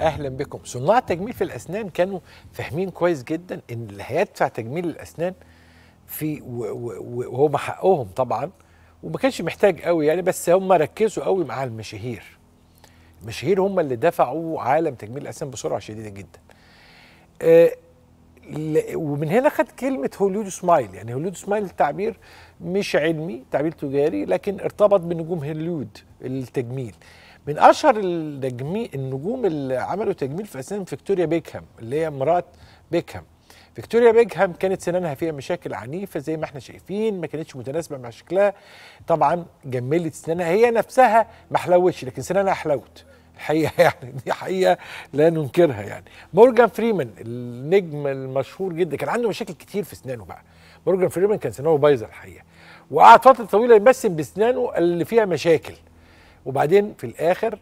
اهلا بكم صناع تجميل في الاسنان كانوا فاهمين كويس جدا ان اللي هيدفع تجميل الاسنان في وهو حقهم طبعا وما كانش محتاج قوي يعني بس هم ركزوا قوي مع المشاهير المشاهير هم اللي دفعوا عالم تجميل الاسنان بسرعه شديده جدا آه، ومن هنا خد كلمة هوليود سمايل يعني هوليود سمايل التعبير مش علمي تعبير تجاري لكن ارتبط بنجوم هوليود التجميل من اشهر النجوم اللي عملوا تجميل في اسنان فيكتوريا بيكهام اللي هي مرات بيكهام فيكتوريا بيكهام كانت سنانها فيها مشاكل عنيفه زي ما احنا شايفين ما كانتش متناسبه مع شكلها طبعا جملت سنانها هي نفسها ما حلوتش لكن سنانها حلوت الحقيقه يعني دي حقيقه لا ننكرها يعني مورجان فريمان النجم المشهور جدا كان عنده مشاكل كتير في اسنانه بقى مورجان فريمان كان سنانه بايظه الحقيقه وقعد فتره طويله يمثل باسنانه اللي فيها مشاكل وبعدين في الاخر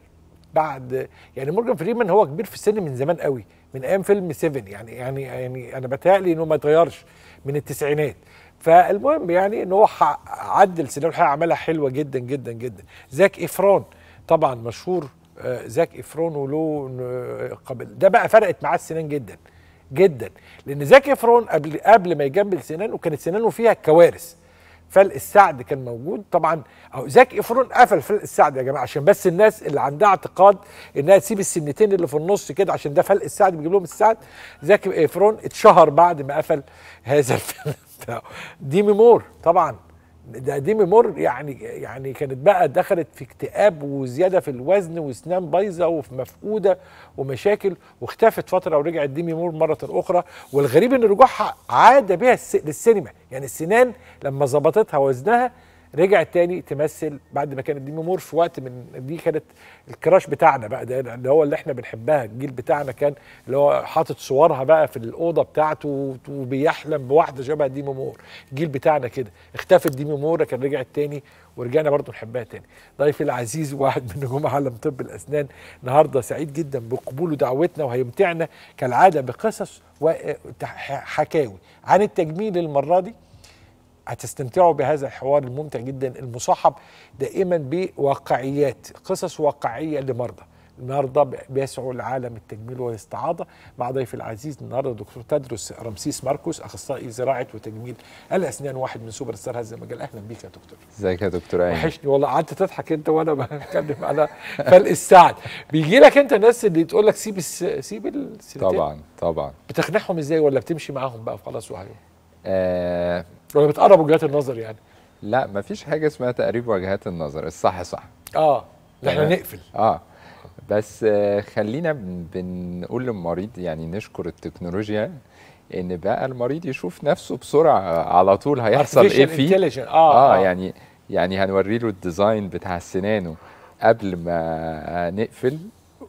بعد يعني مورجان فريمان هو كبير في السن من زمان قوي من ايام فيلم 7 يعني يعني يعني انا بتهيألي انه ما اتغيرش من التسعينات فالمهم يعني ان هو عدل سيناريو الحقيقه عملها حلوه جدا جدا جدا زاك افرون طبعا مشهور آه، زاك افرون وله آه، قبل ده بقى فرقت معاه السنان جدا جدا لان زاك افرون قبل قبل ما يجمل سنانه كانت سنانه فيها كوارث فلق السعد كان موجود طبعا او زكي افرون قفل فلق السعد يا جماعه عشان بس الناس اللي عندها اعتقاد انها تسيب السنتين اللي في النص كده عشان ده فلق السعد بيجيب لهم السعد زكي افرون اتشهر بعد ما قفل هذا الفيلم ديمي مور طبعا ده دي ممر يعني يعني كانت بقى دخلت في اكتئاب وزياده في الوزن واسنان بايظه ومفقوده ومشاكل واختفت فتره ورجعت ديمي مور مره اخرى والغريب ان رجوعها عاد بها للسينما يعني السنان لما ظبطتها وزنها رجعت تاني تمثل بعد ما كانت ديمي مور في وقت من دي كانت الكراش بتاعنا بقى ده اللي هو اللي احنا بنحبها الجيل بتاعنا كان اللي هو حاطط صورها بقى في الاوضه بتاعته وبيحلم بواحده شبه ديمي مور الجيل بتاعنا كده اختفت ديمي مور كان رجعت تاني ورجعنا برضو نحبها تاني ضيفي العزيز واحد من نجوم عالم طب الاسنان النهارده سعيد جدا بقبول دعوتنا وهيمتعنا كالعاده بقصص وحكاوي عن التجميل المره دي هتستمتعوا بهذا الحوار الممتع جدا المصاحب دائما بواقعيات قصص واقعيه لمرضى النهارده بيسعوا لعالم التجميل والاستعاضه مع ضيف العزيز النهارده دكتور تدرس رمسيس ماركوس اخصائي زراعه وتجميل الاسنان واحد من سوبر ستار هذا المجال اهلا بيك يا دكتور ازيك يا دكتور ايمن وحشني والله قعدت تضحك انت وانا بتكلم على فلق السعد بيجي لك انت الناس اللي تقول لك سيب الس... سيب السنتين طبعا طبعا بتقنعهم ازاي ولا بتمشي معاهم بقى خلاص وهي آه ولا بتقرب وجهات النظر يعني لا مفيش حاجه اسمها تقريب وجهات النظر الصح صح اه احنا نقفل اه بس آه، خلينا بنقول للمريض يعني نشكر التكنولوجيا ان بقى المريض يشوف نفسه بسرعه على طول هيحصل ايه فيه آه،, آه, اه يعني يعني هنوري له الديزاين بتاع سنانه قبل ما نقفل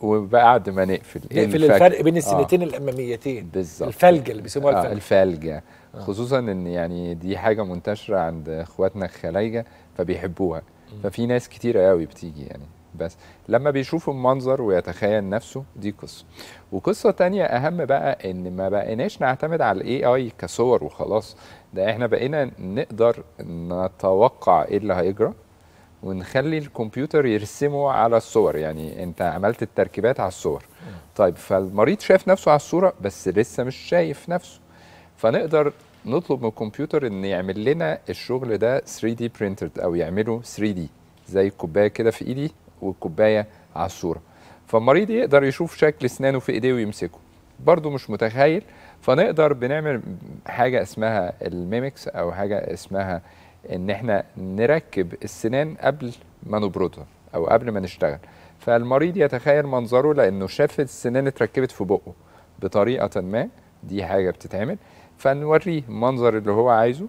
وبعد ما نقفل نقفل الفرق بين آه. السنتين آه الاماميتين بالظبط الفلجه اللي بيسموها آه الفلجه الفلجه آه. خصوصا ان يعني دي حاجه منتشره عند اخواتنا الخلايجه فبيحبوها ففي ناس كتيره قوي بتيجي يعني بس لما بيشوف المنظر ويتخيل نفسه دي قصه وقصه تانية اهم بقى ان ما بقيناش نعتمد على الاي اي كصور وخلاص ده احنا بقينا نقدر نتوقع ايه اللي هيجرى ونخلي الكمبيوتر يرسمه على الصور يعني انت عملت التركيبات على الصور طيب فالمريض شايف نفسه على الصوره بس لسه مش شايف نفسه فنقدر نطلب من الكمبيوتر ان يعمل لنا الشغل ده 3 دي برينتد او يعمله 3 دي زي الكوبايه كده في ايدي والكوبايه على الصوره فالمريض يقدر يشوف شكل اسنانه في ايديه ويمسكه برضه مش متخيل فنقدر بنعمل حاجه اسمها الميمكس او حاجه اسمها ان احنا نركب السنان قبل ما نبردها او قبل ما نشتغل فالمريض يتخيل منظره لانه شاف السنان اتركبت في بقه بطريقه ما دي حاجه بتتعمل فنوريه المنظر اللي هو عايزه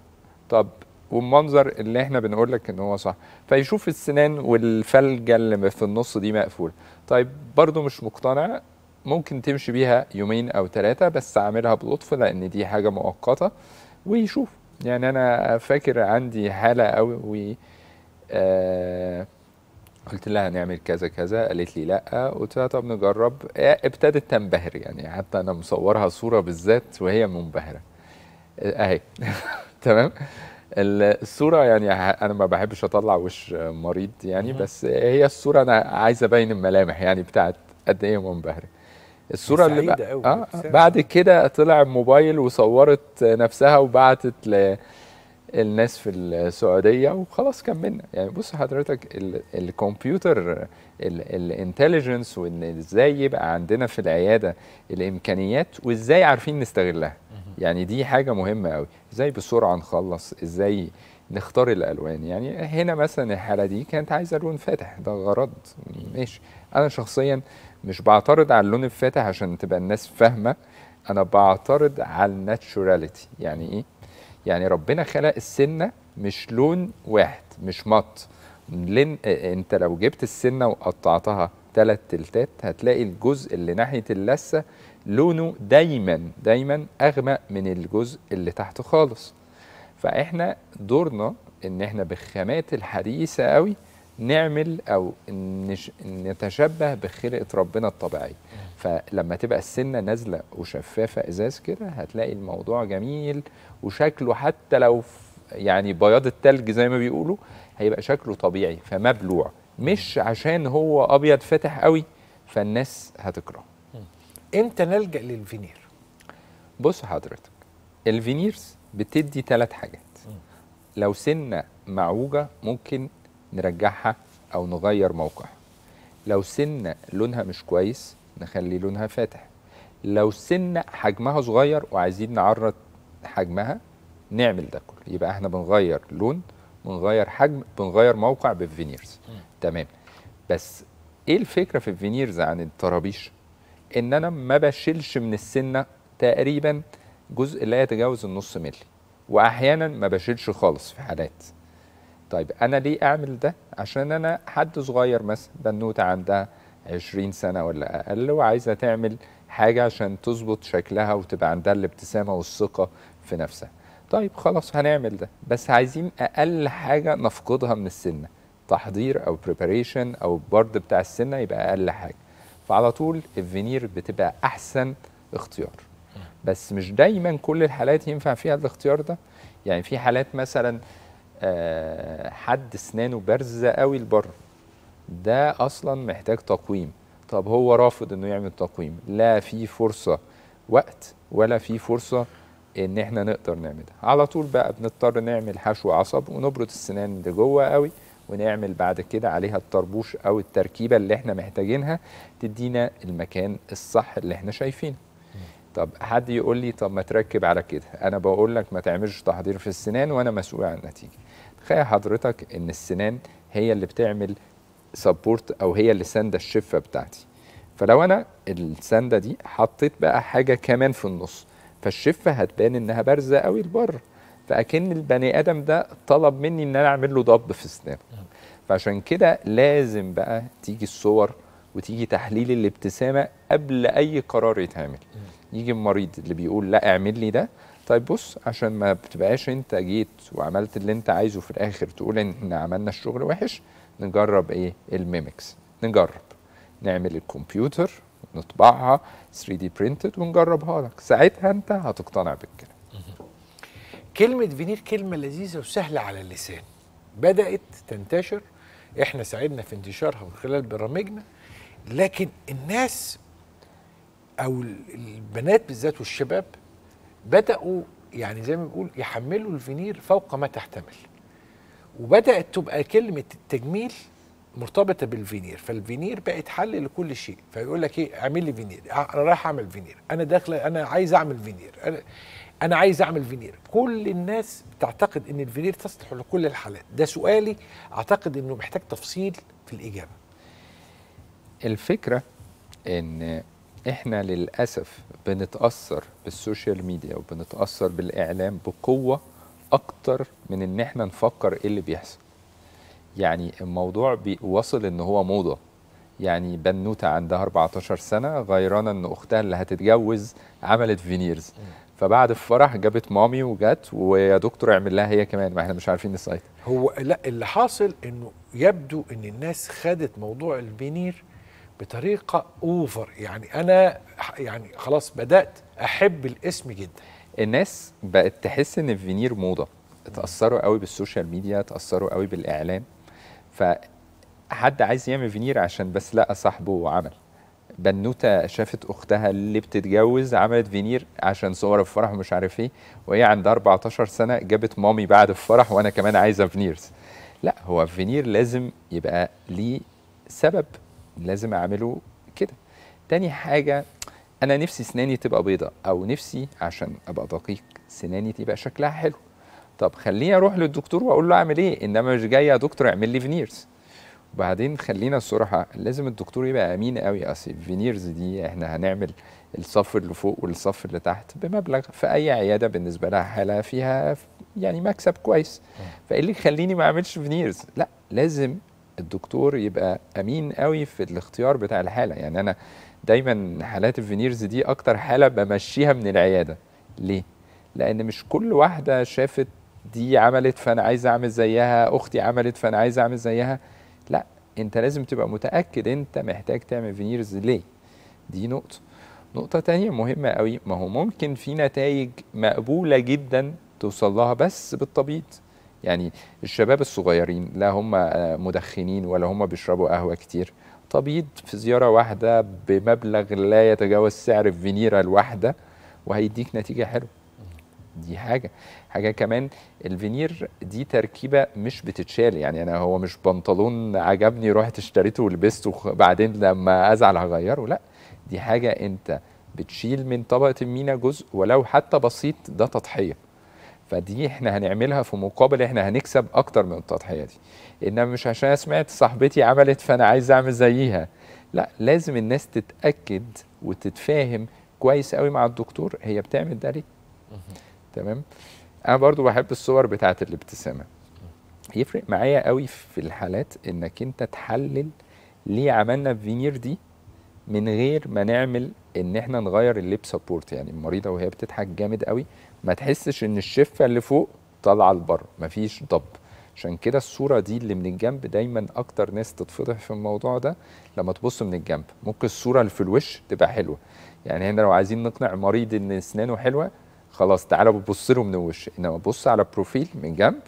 طب والمنظر اللي احنا بنقول لك ان هو صح فيشوف السنان والفلجه اللي في النص دي مقفوله طيب برضو مش مقتنع ممكن تمشي بيها يومين او ثلاثه بس اعملها بلطف لان دي حاجه مؤقته ويشوف يعني انا فاكر عندي حاله قوي آه قلت لها هنعمل كذا كذا قالت لي لا قلت لها طب نجرب ابتدت تنبهر يعني حتى انا مصورها صوره بالذات وهي منبهره اهي تمام الصوره يعني انا ما بحبش اطلع وش مريض يعني بس هي الصوره انا عايز ابين الملامح يعني بتاعت قد ايه هو منبهر الصوره اللي بقى آه بعد كده طلع الموبايل وصورت نفسها وبعتت للناس في السعوديه وخلاص كملنا يعني بص حضرتك الكمبيوتر الانتليجنس وان ازاي يبقى عندنا في العياده الامكانيات وازاي عارفين نستغلها يعني دي حاجه مهمه قوي ازاي بسرعه نخلص ازاي نختار الالوان يعني هنا مثلا الحاله دي كانت عايزه لون فاتح ده غرض ماشي انا شخصيا مش بعترض على اللون الفاتح عشان تبقى الناس فاهمه انا بعترض على الناتشوراليتي يعني ايه يعني ربنا خلق السنه مش لون واحد مش مط لن... انت لو جبت السنه وقطعتها ثلاث تلتات هتلاقي الجزء اللي ناحيه اللثه لونه دايما دايما اغمق من الجزء اللي تحته خالص فاحنا دورنا ان احنا بالخامات الحديثه قوي نعمل او نتشبه بخلقه ربنا الطبيعيه فلما تبقى السنه نازله وشفافه ازاز كده هتلاقي الموضوع جميل وشكله حتى لو يعني بياض التلج زي ما بيقولوا هيبقى شكله طبيعي فمبلوع مش عشان هو ابيض فاتح قوي فالناس هتكرهه امتى نلجا للفينير بص حضرتك الفينيرز بتدي ثلاث حاجات لو سنه معوجه ممكن نرجعها او نغير موقعها لو سنه لونها مش كويس نخلي لونها فاتح لو سنه حجمها صغير وعايزين نعرض حجمها نعمل ده كله يبقى احنا بنغير لون بنغير حجم بنغير موقع بالفينيرز تمام بس ايه الفكره في الفينيرز عن الطرابيش ان انا ما بشيلش من السنه تقريبا جزء لا يتجاوز النص ملي واحيانا ما بشيلش خالص في حالات طيب انا ليه اعمل ده عشان انا حد صغير مثلا بنوته عندها 20 سنه ولا اقل وعايزه تعمل حاجه عشان تظبط شكلها وتبقى عندها الابتسامه والثقه في نفسها طيب خلاص هنعمل ده بس عايزين اقل حاجه نفقدها من السنه تحضير او بريباريشن او برد بتاع السنه يبقى اقل حاجه فعلى طول الفينير بتبقى احسن اختيار بس مش دايما كل الحالات ينفع فيها الاختيار ده يعني في حالات مثلا آه، حد اسنانه بارزه قوي لبره ده اصلا محتاج تقويم طب هو رافض انه يعمل تقويم لا في فرصه وقت ولا في فرصه ان احنا نقدر نعملها على طول بقى بنضطر نعمل حشو عصب ونبرد السنان اللي جوه قوي ونعمل بعد كده عليها الطربوش او التركيبه اللي احنا محتاجينها تدينا المكان الصح اللي احنا شايفينه طب حد يقول لي طب ما تركب على كده انا بقول لك ما تعملش تحضير في السنان وانا مسؤول عن النتيجه تخيل حضرتك ان السنان هي اللي بتعمل سبورت او هي اللي سانده الشفه بتاعتي فلو انا السانده دي حطيت بقى حاجه كمان في النص فالشفه هتبان انها بارزه قوي لبره فاكن البني ادم ده طلب مني ان انا اعمل له ضب في اسنانه فعشان كده لازم بقى تيجي الصور وتيجي تحليل الابتسامه قبل اي قرار يتعمل يجي المريض اللي بيقول لا اعمل لي ده طيب بص عشان ما بتبقاش انت جيت وعملت اللي انت عايزه في الاخر تقول ان احنا عملنا الشغل وحش نجرب ايه الميمكس نجرب نعمل الكمبيوتر نطبعها 3 دي برينتد ونجربها لك ساعتها انت هتقتنع بالكلام كلمة فينير كلمة لذيذة وسهلة على اللسان بدأت تنتشر احنا ساعدنا في انتشارها من خلال برامجنا لكن الناس او البنات بالذات والشباب بدأوا يعني زي ما بنقول يحملوا الفينير فوق ما تحتمل وبدأت تبقى كلمة التجميل مرتبطة بالفينير فالفينير بقت حل لكل شيء فيقول لك ايه اعمل لي فينير انا رايح اعمل فينير انا داخله انا عايز اعمل فينير أنا انا عايز اعمل فينير كل الناس بتعتقد ان الفينير تصلح لكل الحالات ده سؤالي اعتقد انه محتاج تفصيل في الاجابه الفكره ان احنا للاسف بنتاثر بالسوشيال ميديا وبنتاثر بالاعلام بقوه اكتر من ان احنا نفكر ايه اللي بيحصل يعني الموضوع بيوصل ان هو موضه يعني بنوته عندها 14 سنه غيرانه ان اختها اللي هتتجوز عملت فينيرز فبعد الفرح جابت مامي وجت ويا دكتور اعمل لها هي كمان ما احنا مش عارفين نسيطر هو لا اللي حاصل انه يبدو ان الناس خدت موضوع البنير بطريقه اوفر يعني انا يعني خلاص بدات احب الاسم جدا الناس بقت تحس ان الفينير موضه اتاثروا قوي بالسوشيال ميديا اتاثروا قوي بالاعلام ف حد عايز يعمل فينير عشان بس لقى صاحبه وعمل بنوته شافت اختها اللي بتتجوز عملت فينير عشان صور الفرح ومش عارف ايه وهي عندها 14 سنه جابت مامي بعد الفرح وانا كمان عايزه فينيرز لا هو الفينير لازم يبقى ليه سبب لازم اعمله كده تاني حاجه انا نفسي سناني تبقى بيضة او نفسي عشان ابقى دقيق سناني تبقى شكلها حلو طب خليني اروح للدكتور واقول له اعمل ايه انما مش جاي يا دكتور اعمل لي فينيرز وبعدين خلينا الصراحه لازم الدكتور يبقى امين قوي اصل الفينيرز دي احنا هنعمل الصف اللي فوق والصف اللي تحت بمبلغ في اي عياده بالنسبه لها حاله فيها يعني مكسب كويس فايه اللي يخليني ما اعملش فينيرز لا لازم الدكتور يبقى امين قوي في الاختيار بتاع الحاله يعني انا دايما حالات الفينيرز دي اكتر حاله بمشيها من العياده ليه لان مش كل واحده شافت دي عملت فانا عايز اعمل زيها اختي عملت فانا عايز اعمل زيها انت لازم تبقى متاكد انت محتاج تعمل فينيرز ليه دي نقطه نقطه تانية مهمه قوي ما هو ممكن في نتائج مقبوله جدا توصل لها بس بالتبييض يعني الشباب الصغيرين لا هم مدخنين ولا هم بيشربوا قهوه كتير تبييض في زياره واحده بمبلغ لا يتجاوز سعر الفينيره الواحده وهيديك نتيجه حلوه دي حاجه حاجه كمان الفينير دي تركيبه مش بتتشال يعني انا هو مش بنطلون عجبني رحت اشتريته ولبسته وبعدين لما ازعل هغيره لا دي حاجه انت بتشيل من طبقه المينا جزء ولو حتى بسيط ده تضحيه فدي احنا هنعملها في مقابل احنا هنكسب اكتر من التضحيه دي انما مش عشان انا سمعت صاحبتي عملت فانا عايز اعمل زيها لا لازم الناس تتاكد وتتفاهم كويس قوي مع الدكتور هي بتعمل ده ليه تمام انا برضو بحب الصور بتاعه الابتسامه يفرق معايا قوي في الحالات انك انت تحلل ليه عملنا الفينير دي من غير ما نعمل ان احنا نغير الليب سبورت يعني المريضه وهي بتضحك جامد قوي ما تحسش ان الشفه اللي فوق طالعه لبره مفيش ضب عشان كده الصوره دي اللي من الجنب دايما اكتر ناس تتفضح في الموضوع ده لما تبص من الجنب ممكن الصوره اللي في الوش تبقى حلوه يعني هنا لو عايزين نقنع مريض ان اسنانه حلوه خلاص تعالى ببص لهم من الوش انما بص على البروفيل من جنب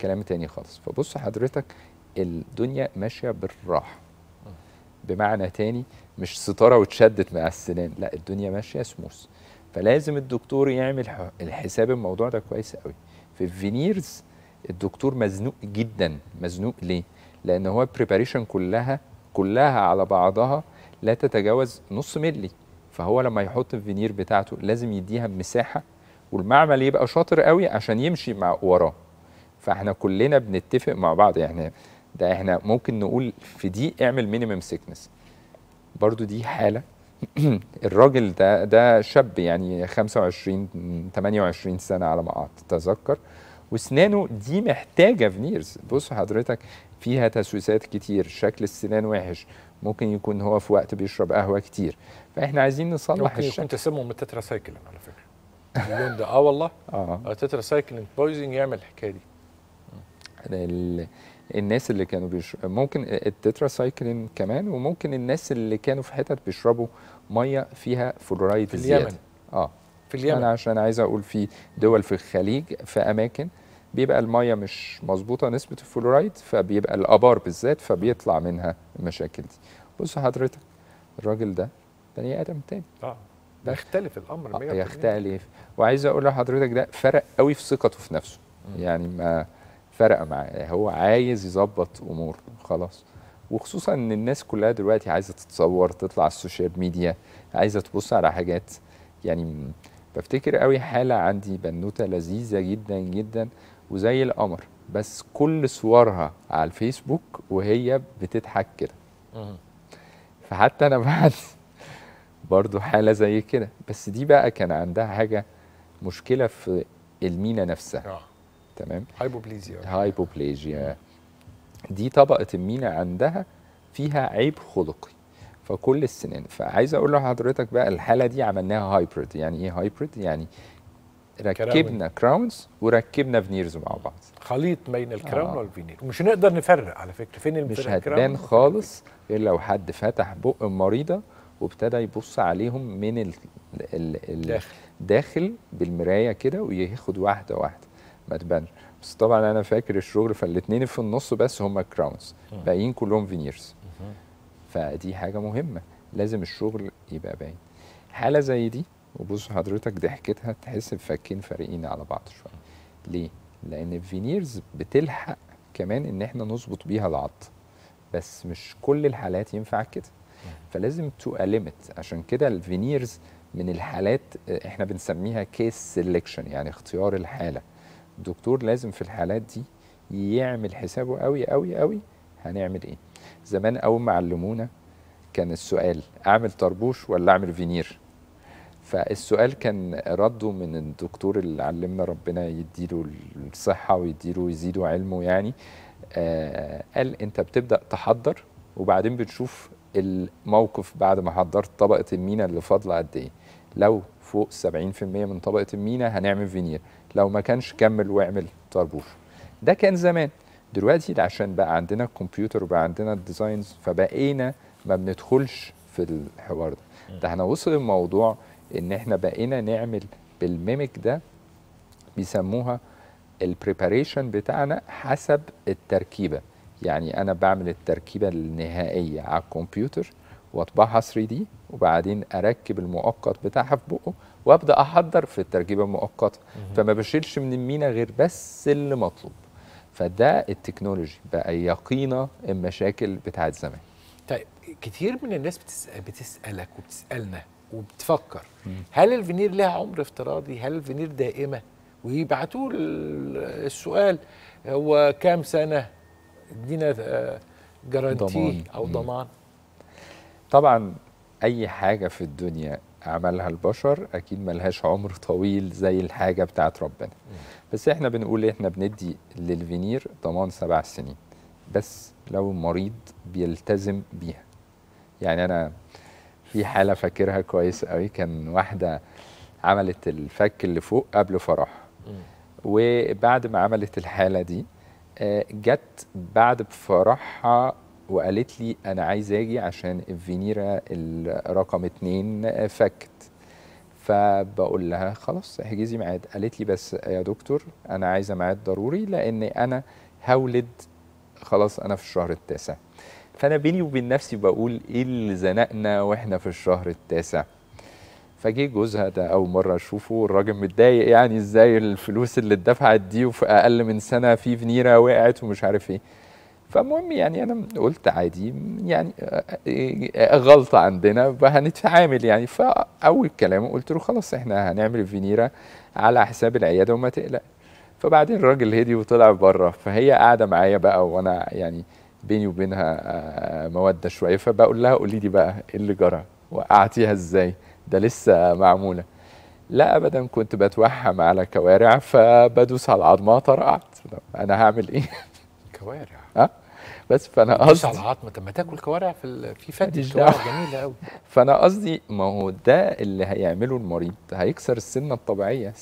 كلام تاني خالص فبص حضرتك الدنيا ماشيه بالراحه بمعنى تاني مش ستاره واتشدت مع السنان لا الدنيا ماشيه سموث فلازم الدكتور يعمل الحساب الموضوع ده كويس قوي في الفينيرز الدكتور مزنوق جدا مزنوق ليه لان هو البريباريشن كلها كلها على بعضها لا تتجاوز نص ملي فهو لما يحط الفينير بتاعته لازم يديها بمساحه والمعمل يبقى شاطر قوي عشان يمشي مع وراه فاحنا كلنا بنتفق مع بعض يعني ده احنا ممكن نقول في دي اعمل مينيمم سيكنس برضو دي حاله الراجل ده ده شاب يعني 25 28 سنه على ما اتذكر واسنانه دي محتاجه فينيرز بص حضرتك فيها تسويسات كتير شكل السنان وحش ممكن يكون هو في وقت بيشرب قهوه كتير فاحنا عايزين نصلح ممكن يكون تسمم التترا سايكلين على فكره اللون ده اه والله اه, آه، التترا سايكلين بويزنج يعمل الحكايه دي الناس اللي كانوا بيش... ممكن التترا سايكلين كمان وممكن الناس اللي كانوا في حتت بيشربوا ميه فيها فلورايد في زياده اليمن. اه في اليمن انا عشان عايز اقول في دول في الخليج في اماكن بيبقى الميه مش مظبوطه نسبه الفلورايد فبيبقى الابار بالذات فبيطلع منها المشاكل دي بص حضرتك الراجل ده بني ادم تاني اه ده يختلف الامر 100% آه، يختلف وعايز اقول لحضرتك ده فرق قوي في ثقته في نفسه م. يعني ما فرق معاه هو عايز يظبط اموره خلاص وخصوصا ان الناس كلها دلوقتي عايزه تتصور تطلع على السوشيال ميديا عايزه تبص على حاجات يعني بفتكر قوي حاله عندي بنوته لذيذه جدا جدا وزي القمر بس كل صورها على الفيسبوك وهي بتضحك كده فحتى انا بعد برضو حالة زي كده بس دي بقى كان عندها حاجة مشكلة في المينا نفسها آه. تمام هايبوبليزيا هايبوبليجيا دي طبقة المينا عندها فيها عيب خلقي فكل السنين فعايز اقول لحضرتك بقى الحاله دي عملناها هايبرد يعني ايه هايبرد يعني ركبنا كراونز وركبنا فينيرز مع بعض خليط بين الكراون آه. والفينير ومش نقدر نفرق على فكره فين مش هتبان خالص الا لو حد فتح بق المريضه وابتدى يبص عليهم من ال ال ال داخل داخل بالمرايه كده وياخد واحده واحده ما تبانش بس طبعا انا فاكر الشغل فالاثنين في النص بس هم كراونز باقيين كلهم فينيرز فدي حاجه مهمه لازم الشغل يبقى باين حاله زي دي وبص حضرتك ضحكتها تحس بفكين فارقين على بعض شويه ليه لان الفينيرز بتلحق كمان ان احنا نظبط بيها العض بس مش كل الحالات ينفع كده فلازم تو ليميت عشان كده الفينيرز من الحالات آه، احنا بنسميها كيس سيلكشن يعني اختيار الحاله الدكتور لازم في الحالات دي يعمل حسابه قوي قوي قوي هنعمل ايه زمان اول ما علمونا كان السؤال اعمل طربوش ولا اعمل فينير فالسؤال كان رده من الدكتور اللي علمنا ربنا يديله الصحه ويديله يزيده علمه يعني آه قال انت بتبدا تحضر وبعدين بتشوف الموقف بعد ما حضرت طبقه المينا اللي فاضله قد ايه لو فوق 70% من طبقه المينا هنعمل فينير لو ما كانش كمل واعمل طربوش ده كان زمان دلوقتي عشان بقى عندنا الكمبيوتر وبقى عندنا الديزاينز فبقينا ما بندخلش في الحوار ده ده احنا وصل الموضوع ان احنا بقينا نعمل بالميمك ده بيسموها البريباريشن بتاعنا حسب التركيبه يعني انا بعمل التركيبه النهائيه على الكمبيوتر واطبعها 3 دي وبعدين اركب المؤقت بتاعها في بقه وابدا احضر في التركيبه المؤقته فما بشيلش من المينا غير بس اللي مطلوب فده التكنولوجي بقى يقينا المشاكل بتاعت زمان طيب كتير من الناس بتسأل بتسالك وبتسالنا وبتفكر هل الفينير لها عمر افتراضي هل الفينير دائمه ويبعتوا السؤال هو كام سنه ادينا جرانتي آه، او ضمان طبعا اي حاجه في الدنيا عملها البشر اكيد ملهاش عمر طويل زي الحاجه بتاعت ربنا بس احنا بنقول احنا بندي للفينير ضمان سبع سنين بس لو المريض بيلتزم بيها يعني انا في حاله فاكرها كويس قوي كان واحده عملت الفك اللي فوق قبل فرح وبعد ما عملت الحاله دي آه، جت بعد بفرحها وقالت لي انا عايز اجي عشان الفينيرا رقم اتنين آه، فكت فبقول لها خلاص احجزي ميعاد قالت لي بس يا دكتور انا عايزه ميعاد ضروري لان انا هولد خلاص انا في الشهر التاسع فانا بيني وبين نفسي بقول ايه اللي زنقنا واحنا في الشهر التاسع فجه جوزها ده اول مره اشوفه الراجل متضايق يعني ازاي الفلوس اللي اتدفعت دي وفي اقل من سنه في فنيره وقعت ومش عارف ايه فالمهم يعني انا قلت عادي يعني غلطه عندنا هنتعامل يعني فاول كلام قلت له خلاص احنا هنعمل فينيرا على حساب العياده وما تقلق فبعدين الراجل هدي وطلع بره فهي قاعده معايا بقى وانا يعني بيني وبينها آه، موده شويه فبقول لها قولي لي بقى ايه اللي جرى وقعتيها ازاي ده لسه معموله لا ابدا كنت بتوهم على كوارع فبدوس على العظمه طرقعت انا هعمل ايه كوارع اه بس فانا قصدي على العظمه طب ما تاكل كوارع في في فتش كوارع جميله قوي فانا قصدي ما هو ده اللي هيعمله المريض هيكسر السنه الطبيعيه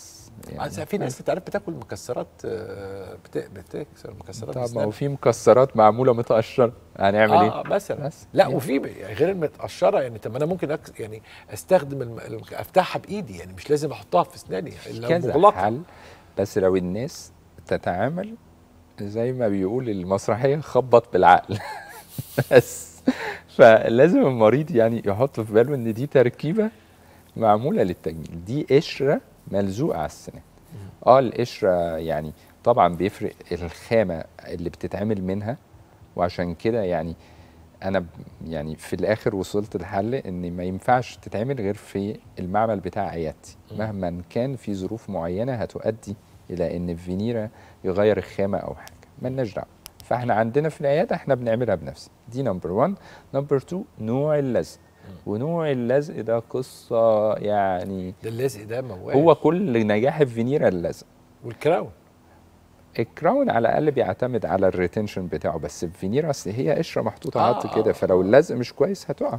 يعني في ناس بتعرف بتاكل مكسرات آه، بتكسر مكسرات طب ما وفي مكسرات معموله متقشره هنعمل يعني ايه؟ آه مثلا بس لا يعني. وفي يعني غير المتقشره يعني طب انا ممكن أكس يعني استخدم افتحها بايدي يعني مش لازم احطها في اسناني يعني كذا مغلقة. حل بس لو الناس تتعامل زي ما بيقول المسرحيه خبط بالعقل بس فلازم المريض يعني يحط في باله ان دي تركيبه معموله للتجميل دي قشره ملزوقه على السنان اه القشره يعني طبعا بيفرق الخامه اللي بتتعمل منها وعشان كده يعني انا يعني في الاخر وصلت لحل ان ما ينفعش تتعمل غير في المعمل بتاع عيادتي مهما كان في ظروف معينه هتؤدي الى ان الفينيرا يغير الخامه او حاجه لناش دعوه فاحنا عندنا في العياده احنا بنعملها بنفسنا دي نمبر 1 نمبر 2 نوع اللزق ونوع اللزق ده قصه يعني ده اللزق ده موال هو كل نجاح الفينيرا اللزق والكراون الكراون على الاقل بيعتمد على الريتنشن بتاعه بس الفينيرا اصل هي قشره محطوطه آه عط كده آه، فلو آه. اللزق مش كويس هتقع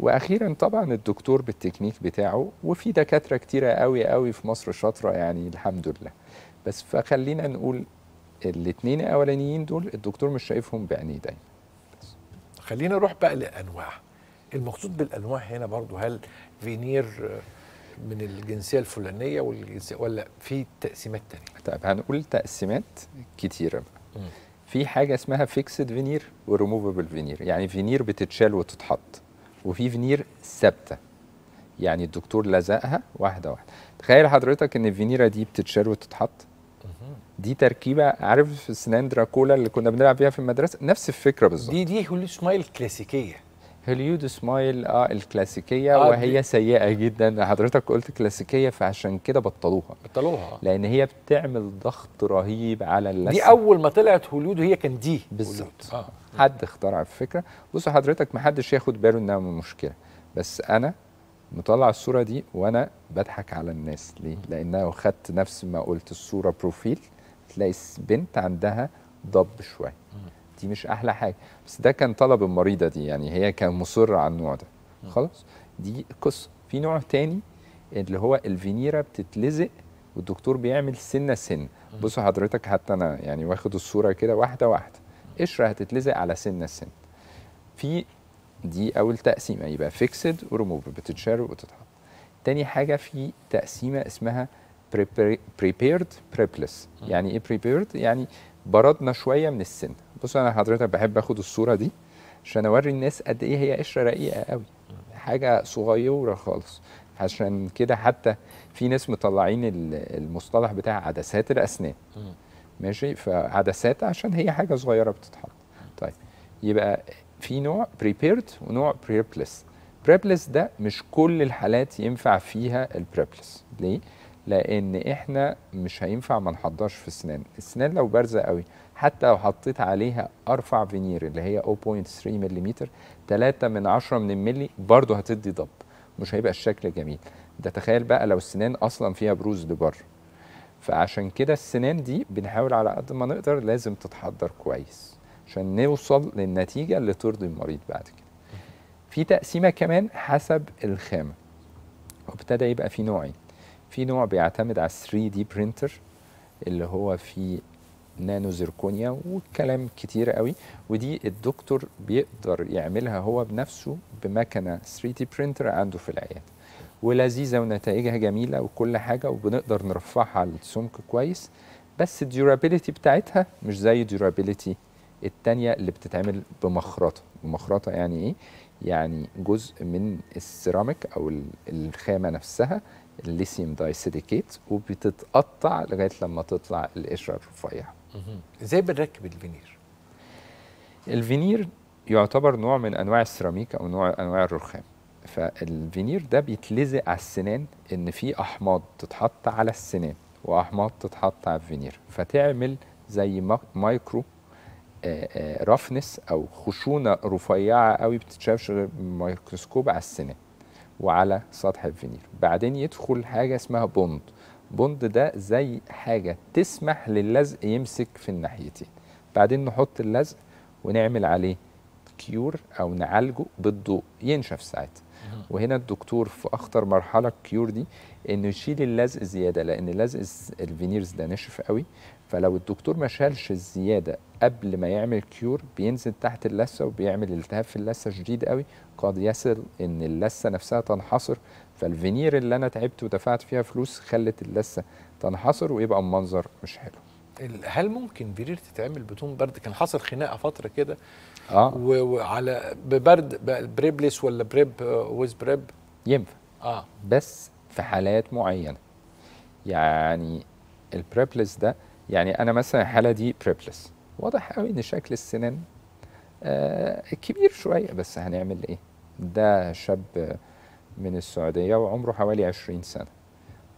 واخيرا طبعا الدكتور بالتكنيك بتاعه وفي دكاتره كتيره قوي قوي في مصر شاطره يعني الحمد لله بس فخلينا نقول الاثنين الاولانيين دول الدكتور مش شايفهم بعينيه دايما خلينا نروح بقى لانواع المقصود بالانواع هنا برضو هل فينير من الجنسيه الفلانيه والجنسيه ولا في تقسيمات تانية طيب هنقول تقسيمات كتيره بقى م. في حاجه اسمها فيكسد فينير وريموفبل فينير يعني فينير بتتشال وتتحط وفي فينير ثابته يعني الدكتور لزقها واحده واحده تخيل حضرتك ان الفينيره دي بتتشال وتتحط دي تركيبه عارف سنان دراكولا اللي كنا بنلعب بيها في المدرسه نفس الفكره بالظبط دي دي هولي سمايل كلاسيكيه هوليود سمايل اه الكلاسيكيه آه وهي دي. سيئه جدا حضرتك قلت كلاسيكيه فعشان كده بطلوها بطلوها لان هي بتعمل ضغط رهيب على اللسه دي اول ما طلعت هوليود هي كان دي بالظبط آه. حد اخترع الفكره بص حضرتك ما حدش ياخد باله انها مشكله بس انا مطلع الصوره دي وانا بضحك على الناس ليه لان لو خدت نفس ما قلت الصوره بروفيل تلاقي بنت عندها ضب شويه دي مش احلى حاجه بس ده كان طلب المريضه دي يعني هي كان مصره على النوع ده خلاص دي قصه في نوع تاني اللي هو الفينيرا بتتلزق والدكتور بيعمل سنه سنه بصوا حضرتك حتى انا يعني واخد الصوره كده واحده واحده قشره هتتلزق على سنه سنه في دي اول تقسيمه يبقى فيكسد وريموف بتتشال وتتحط تاني حاجه في تقسيمه اسمها prepared prepless يعني ايه prepared يعني بردنا شويه من السن بص انا حضرتك بحب اخد الصوره دي عشان اوري الناس قد ايه هي قشره رقيقه قوي حاجه صغيره خالص عشان كده حتى في ناس مطلعين المصطلح بتاع عدسات الاسنان ماشي فعدسات عشان هي حاجه صغيره بتتحط طيب يبقى في نوع prepared ونوع prepless prepless ده مش كل الحالات ينفع فيها البريبلس ليه؟ لان احنا مش هينفع ما نحضرش في السنان السنان لو بارزه قوي حتى لو حطيت عليها ارفع فينير اللي هي 0.3 ملم 3 من 10 من الملي برضه هتدي ضب مش هيبقى الشكل جميل ده تخيل بقى لو السنان اصلا فيها بروز لبره فعشان كده السنان دي بنحاول على قد ما نقدر لازم تتحضر كويس عشان نوصل للنتيجه اللي ترضي المريض بعد كده في تقسيمه كمان حسب الخامه وابتدى يبقى في نوعين في نوع بيعتمد على 3 دي برينتر اللي هو فيه نانو زيركونيا وكلام كتير قوي ودي الدكتور بيقدر يعملها هو بنفسه بمكنه 3 دي برينتر عنده في العياده ولذيذه ونتائجها جميله وكل حاجه وبنقدر نرفعها للسمك كويس بس الديورابيلتي بتاعتها مش زي الديورابيلتي الثانيه اللي بتتعمل بمخرطه بمخرطه يعني ايه يعني جزء من السيراميك او الخامه نفسها الليثيوم دايسيليكيت وبتتقطع لغايه لما تطلع القشره الرفيعه. ازاي بنركب الفينير؟ الفينير يعتبر نوع من انواع السيراميك او نوع انواع الرخام. فالفينير ده بيتلزق على السنان ان في احماض تتحط على السنان واحماض تتحط على الفينير فتعمل زي مايكرو رفنس او خشونه رفيعه قوي بتتشافش غير بالميكروسكوب على السنان وعلى سطح الفينير بعدين يدخل حاجة اسمها بوند بوند ده زي حاجة تسمح للزق يمسك في الناحيتين بعدين نحط اللزق ونعمل عليه كيور أو نعالجه بالضوء ينشف ساعتها وهنا الدكتور في اخطر مرحله الكيور دي انه يشيل اللزق زياده لان لزق الفينيرز ده نشف قوي فلو الدكتور ما شالش الزياده قبل ما يعمل كيور بينزل تحت اللثه وبيعمل التهاب في اللثه شديد قوي قد يصل ان اللثه نفسها تنحصر فالفينير اللي انا تعبت ودفعت فيها فلوس خلت اللثه تنحصر ويبقى المنظر مش حلو هل ممكن فينير تتعمل بدون برد كان حصل خناقه فتره كده اه وعلى ببرد بريبلس ولا بريب ويز بريب ينفع اه بس في حالات معينه يعني البريبلس ده يعني انا مثلا الحاله دي بريبلس واضح قوي ان شكل السنان آه كبير شويه بس هنعمل ايه ده شاب من السعوديه وعمره حوالي 20 سنه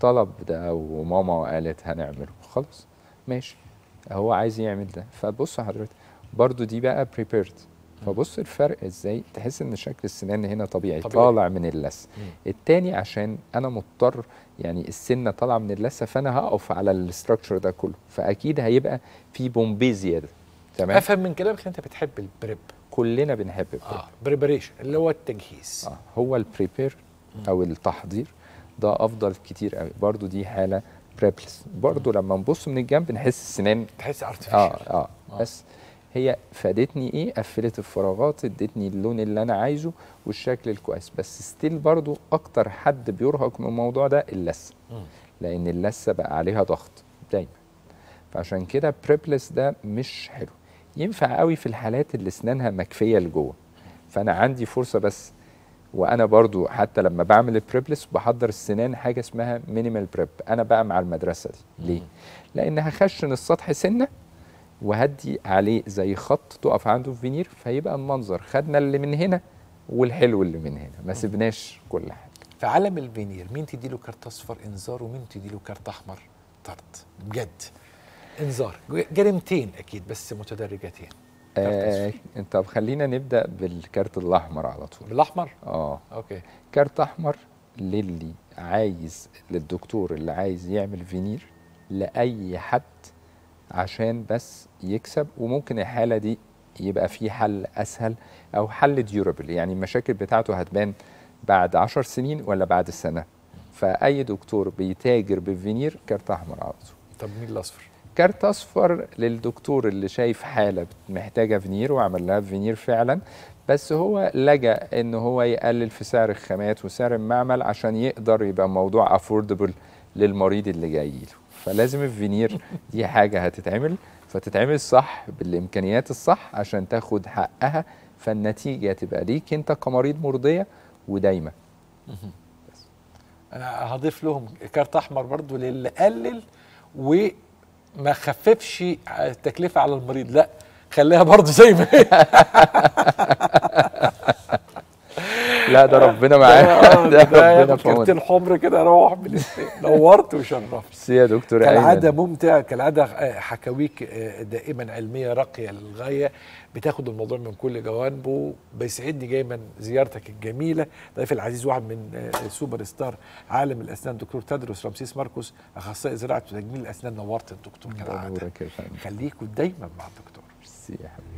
طلب ده وماما قالت هنعمله خلاص ماشي هو عايز يعمل ده فبص حضرتك برضو دي بقى prepared فبص الفرق ازاي تحس ان شكل السنان هنا طبيعي, طبيعي. طالع من اللثه التاني عشان انا مضطر يعني السنه طالعه من اللثه فانا هقف على الاستراكشر ده كله فاكيد هيبقى في بومبي زياده تمام افهم من كلامك انت بتحب البريب كلنا بنحب البريب اه بريبريشن اللي هو التجهيز آه هو البريبير او التحضير ده افضل كتير قوي برضو دي حاله بريبلس برضو لما نبص من الجنب نحس السنان تحس ارتفيشال آه, اه اه بس آه. هي فادتني ايه قفلت الفراغات ادتني اللون اللي انا عايزه والشكل الكويس بس ستيل برضو اكتر حد بيرهق من الموضوع ده اللثه لان اللثه بقى عليها ضغط دايما فعشان كده بريبلس ده مش حلو ينفع قوي في الحالات اللي اسنانها مكفيه لجوه فانا عندي فرصه بس وانا برضو حتى لما بعمل البريبلس بحضر السنان حاجه اسمها مينيمال بريب انا بقى مع المدرسه دي ليه لان هخشن السطح سنه وهدي عليه زي خط تقف عنده في فينير فيبقى المنظر خدنا اللي من هنا والحلو اللي من هنا ما سبناش كل حاجه في عالم الفينير مين تدي له كارت اصفر انذار ومين تدي له كارت احمر طرد بجد انذار جريمتين اكيد بس متدرجتين آه طب خلينا نبدا بالكارت الاحمر على طول الاحمر اه اوكي كارت احمر للي عايز للدكتور اللي عايز يعمل فينير لاي حد عشان بس يكسب وممكن الحاله دي يبقى في حل اسهل او حل ديورابل يعني المشاكل بتاعته هتبان بعد 10 سنين ولا بعد السنه فاي دكتور بيتاجر بالفينير كارت احمر على طول طب مين الاصفر كارت اصفر للدكتور اللي شايف حاله محتاجه فينير وعمل لها فينير فعلا بس هو لجا ان هو يقلل في سعر الخامات وسعر المعمل عشان يقدر يبقى موضوع افوردبل للمريض اللي جاي له فلازم الفينير دي حاجه هتتعمل فتتعمل صح بالامكانيات الصح عشان تاخد حقها فالنتيجه تبقى ليك انت كمريض مرضيه ودايمه انا هضيف لهم كارت احمر برضو للي قلل وما خففش التكلفه على المريض لا خليها برضو زي ما هي لا ده ربنا معاه ده, آه، ربنا كابتن الحمر كده روح نورت وشرفت ميرسي يا دكتور كالعاده ممتع كالعاده آه، حكاويك آه، دائما علميه راقيه للغايه بتاخد الموضوع من كل جوانبه بيسعدني دايما زيارتك الجميله ضيف العزيز واحد من سوبر ستار عالم الاسنان دكتور تدرس رمسيس ماركوس اخصائي زراعه وتجميل الاسنان نورت الدكتور كالعاده خليكوا دايما مع الدكتور ميرسي يا حبيبي